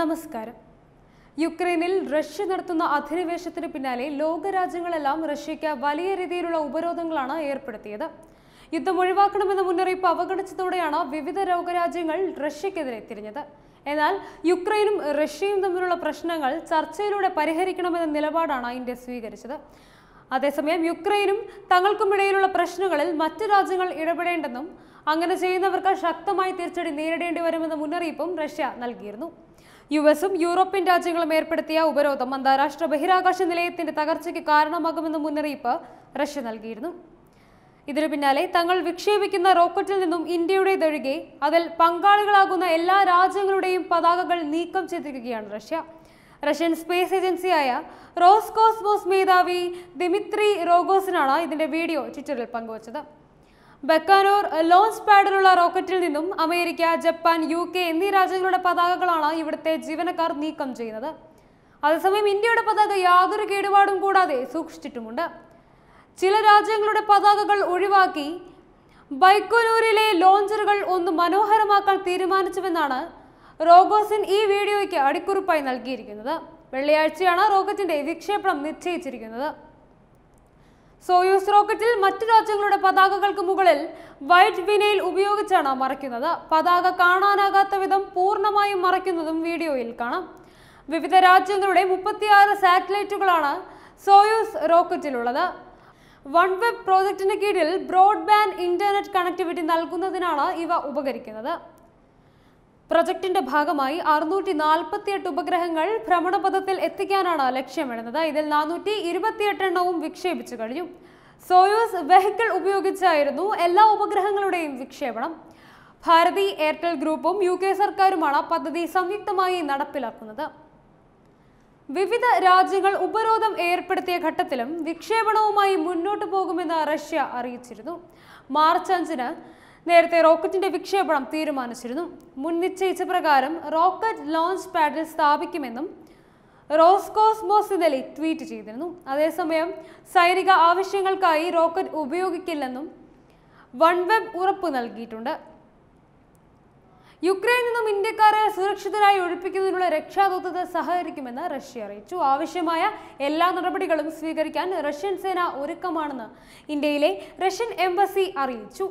നമസ്കാരം യുക്രൈനിൽ റഷ്യ നടത്തുന്ന അധിനിവേശത്തിന് പിന്നാലെ ലോകരാജ്യങ്ങളെല്ലാം റഷ്യയ്ക്ക് വലിയ രീതിയിലുള്ള ഉപരോധങ്ങളാണ് ഏർപ്പെടുത്തിയത് യുദ്ധം ഒഴിവാക്കണമെന്ന മുന്നറിയിപ്പ് അവഗണിച്ചതോടെയാണ് വിവിധ ലോകരാജ്യങ്ങൾ റഷ്യക്കെതിരെ തിരിഞ്ഞത് എന്നാൽ യുക്രൈനും റഷ്യയും തമ്മിലുള്ള പ്രശ്നങ്ങൾ ചർച്ചയിലൂടെ പരിഹരിക്കണമെന്ന നിലപാടാണ് ഇന്ത്യ സ്വീകരിച്ചത് അതേസമയം യുക്രൈനും തങ്ങൾക്കുമിടയിലുള്ള പ്രശ്നങ്ങളിൽ മറ്റു രാജ്യങ്ങൾ ഇടപെടേണ്ടെന്നും അങ്ങനെ ചെയ്യുന്നവർക്ക് ശക്തമായി തിരിച്ചടി നേരിടേണ്ടി വരുമെന്ന മുന്നറിയിപ്പും റഷ്യ നൽകിയിരുന്നു യു എസും യൂറോപ്യൻ രാജ്യങ്ങളും ഏർപ്പെടുത്തിയ ഉപരോധം അന്താരാഷ്ട്ര ബഹിരാകാശ നിലയത്തിന്റെ തകർച്ചയ്ക്ക് കാരണമാകുമെന്ന മുന്നറിയിപ്പ് റഷ്യ നൽകിയിരുന്നു ഇതിനു പിന്നാലെ തങ്ങൾ വിക്ഷേപിക്കുന്ന റോക്കറ്റിൽ നിന്നും ഇന്ത്യയുടേതൊഴികെ അതിൽ പങ്കാളികളാകുന്ന എല്ലാ രാജ്യങ്ങളുടെയും പതാകകൾ നീക്കം ചെയ്തിരിക്കുകയാണ് റഷ്യ റഷ്യൻ സ്പേസ് ഏജൻസിയായ റോസ്കോസ്മോസ് മേധാവി ദിമിത്രി റോഗോസിനാണ് ഇതിന്റെ വീഡിയോ ട്വിറ്ററിൽ പങ്കുവച്ചത് ബക്കാനോർ ലോഞ്ച് പാഡിലുള്ള റോക്കറ്റിൽ നിന്നും അമേരിക്ക ജപ്പാൻ യു കെ എന്നീ രാജ്യങ്ങളുടെ പതാകകളാണ് ഇവിടുത്തെ ജീവനക്കാർ നീക്കം ചെയ്യുന്നത് അതേസമയം ഇന്ത്യയുടെ പതാക യാതൊരു കേടുപാടും കൂടാതെ സൂക്ഷിച്ചിട്ടുമുണ്ട് ചില രാജ്യങ്ങളുടെ പതാകകൾ ഒഴിവാക്കി ബൈക്കോനൂരിലെ ലോഞ്ചറുകൾ ഒന്ന് മനോഹരമാക്കാൻ തീരുമാനിച്ചുവെന്നാണ് റോഗോസിൻ ഈ വീഡിയോയ്ക്ക് അടിക്കുറിപ്പായി നൽകിയിരിക്കുന്നത് വെള്ളിയാഴ്ചയാണ് റോക്കറ്റിന്റെ വിക്ഷേപണം നിശ്ചയിച്ചിരിക്കുന്നത് സോയൂസ് റോക്കറ്റിൽ മറ്റു രാജ്യങ്ങളുടെ പതാകകൾക്ക് മുകളിൽ വൈറ്റ് വിനയിൽ ഉപയോഗിച്ചാണ് മറയ്ക്കുന്നത് പതാക കാണാനാകാത്ത വിധം പൂർണ്ണമായും മറയ്ക്കുന്നതും വീഡിയോയിൽ കാണാം വിവിധ രാജ്യങ്ങളുടെ മുപ്പത്തിയാറ് സാറ്റലൈറ്റുകളാണ് സോയൂസ് റോക്കറ്റിലുള്ളത് വൺ വെബ് പ്രോജക്റ്റിന് കീഴിൽ ബ്രോഡ്ബാൻഡ് ഇന്റർനെറ്റ് കണക്ടിവിറ്റി നൽകുന്നതിനാണ് ഇവ ഉപകരിക്കുന്നത് പ്രൊജക്ടിന്റെ ഭാഗമായി അറുന്നൂറ്റി നാൽപ്പത്തിയെട്ട് ഉപഗ്രഹങ്ങൾ ഭ്രമണപഥത്തിൽ എത്തിക്കാനാണ് ലക്ഷ്യമിടുന്നത് ഇതിൽ നാനൂറ്റി ഇരുപത്തിയെട്ട് എണ്ണവും വിക്ഷേപിച്ചു കഴിഞ്ഞു സോയൂസ് വെഹിക്കിൾ ഉപയോഗിച്ചായിരുന്നു എല്ലാ ഉപഗ്രഹങ്ങളുടെയും വിക്ഷേപണം ഭാരതി എയർടെൽ ഗ്രൂപ്പും യു കെ സർക്കാരുമാണ് പദ്ധതി സംയുക്തമായി നടപ്പിലാക്കുന്നത് വിവിധ രാജ്യങ്ങൾ ഉപരോധം ഏർപ്പെടുത്തിയ ഘട്ടത്തിലും വിക്ഷേപണവുമായി മുന്നോട്ടു പോകുമെന്ന് റഷ്യ അറിയിച്ചിരുന്നു മാർച്ച് അഞ്ചിന് നേരത്തെ റോക്കറ്റിന്റെ വിക്ഷേപണം തീരുമാനിച്ചിരുന്നു മുൻ നിശ്ചയിച്ച പ്രകാരം റോക്കറ്റ് ലോഞ്ച് പാഡിൽ സ്ഥാപിക്കുമെന്നും റോസ്കോസ്മോസ് ഇന്നലെ ട്വീറ്റ് ചെയ്തിരുന്നു അതേസമയം സൈനിക ആവശ്യങ്ങൾക്കായി റോക്കറ്റ് ഉപയോഗിക്കില്ലെന്നും വൺ വെബ് ഉറപ്പ് നൽകിയിട്ടുണ്ട് യുക്രൈനിൽ നിന്നും ഇന്ത്യക്കാരെ സുരക്ഷിതരായി ഒഴിപ്പിക്കുന്നതിനുള്ള രക്ഷാദൂതത്തെ സഹകരിക്കുമെന്ന് റഷ്യ അറിയിച്ചു ആവശ്യമായ എല്ലാ നടപടികളും സ്വീകരിക്കാൻ റഷ്യൻ സേന ഒരുക്കമാണെന്ന് ഇന്ത്യയിലെ റഷ്യൻ എംബസി അറിയിച്ചു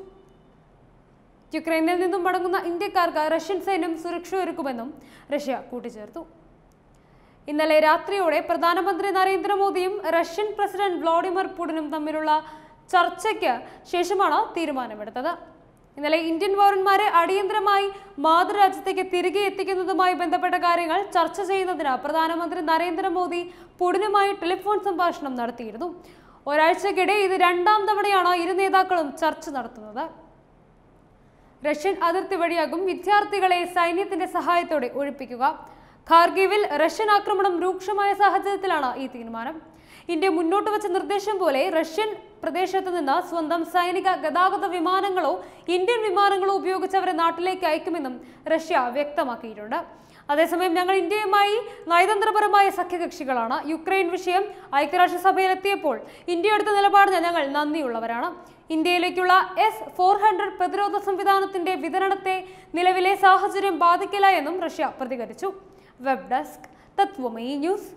യുക്രൈനിൽ നിന്നും മടങ്ങുന്ന ഇന്ത്യക്കാർക്ക് റഷ്യൻ സൈന്യം സുരക്ഷ ഒരുക്കുമെന്നും റഷ്യ കൂട്ടിച്ചേർത്തു ഇന്നലെ രാത്രിയോടെ പ്രധാനമന്ത്രി നരേന്ദ്രമോദിയും റഷ്യൻ പ്രസിഡന്റ് വ്ളാഡിമിർ പുടിനും തമ്മിലുള്ള ചർച്ചയ്ക്ക് ശേഷമാണ് തീരുമാനമെടുത്തത് ഇന്നലെ ഇന്ത്യൻ പൗരന്മാരെ അടിയന്തരമായി മാതൃരാജ്യത്തേക്ക് തിരികെ എത്തിക്കുന്നതുമായി ബന്ധപ്പെട്ട കാര്യങ്ങൾ ചർച്ച ചെയ്യുന്നതിന് പ്രധാനമന്ത്രി നരേന്ദ്രമോദി പുടിനുമായി ടെലിഫോൺ സംഭാഷണം നടത്തിയിരുന്നു ഒരാഴ്ചക്കിടെ ഇത് രണ്ടാം തവണയാണ് ഇരു നേതാക്കളും ചർച്ച നടത്തുന്നത് റഷ്യൻ അതിർത്തി വഴിയാകും വിദ്യാർത്ഥികളെ സൈന്യത്തിന്റെ സഹായത്തോടെ ഒഴിപ്പിക്കുക ഖാർഗീവിൽ റഷ്യൻ ആക്രമണം രൂക്ഷമായ സാഹചര്യത്തിലാണ് ഈ തീരുമാനം ഇന്ത്യ മുന്നോട്ട് വെച്ച നിർദ്ദേശം പോലെ റഷ്യൻ പ്രദേശത്ത് നിന്ന് സ്വന്തം സൈനിക ഗതാഗത വിമാനങ്ങളോ ഇന്ത്യൻ വിമാനങ്ങളോ ഉപയോഗിച്ച് അവരെ നാട്ടിലേക്ക് അയക്കുമെന്നും റഷ്യ വ്യക്തമാക്കിയിട്ടുണ്ട് അതേസമയം ഞങ്ങൾ ഇന്ത്യയുമായി നയതന്ത്രപരമായ സഖ്യകക്ഷികളാണ് യുക്രൈൻ വിഷയം ഐക്യരാഷ്ട്രസഭയിലെത്തിയപ്പോൾ ഇന്ത്യ എടുത്ത നിലപാടിന് ഞങ്ങൾ നന്ദിയുള്ളവരാണ് ഇന്ത്യയിലേക്കുള്ള എസ് ഫോർ ഹൺഡ്രഡ് പ്രതിരോധ സംവിധാനത്തിന്റെ വിതരണത്തെ നിലവിലെ സാഹചര്യം ബാധിക്കില്ല എന്നും റഷ്യ പ്രതികരിച്ചു വെബ് ഡെസ്ക് തത്വമയി ന്യൂസ്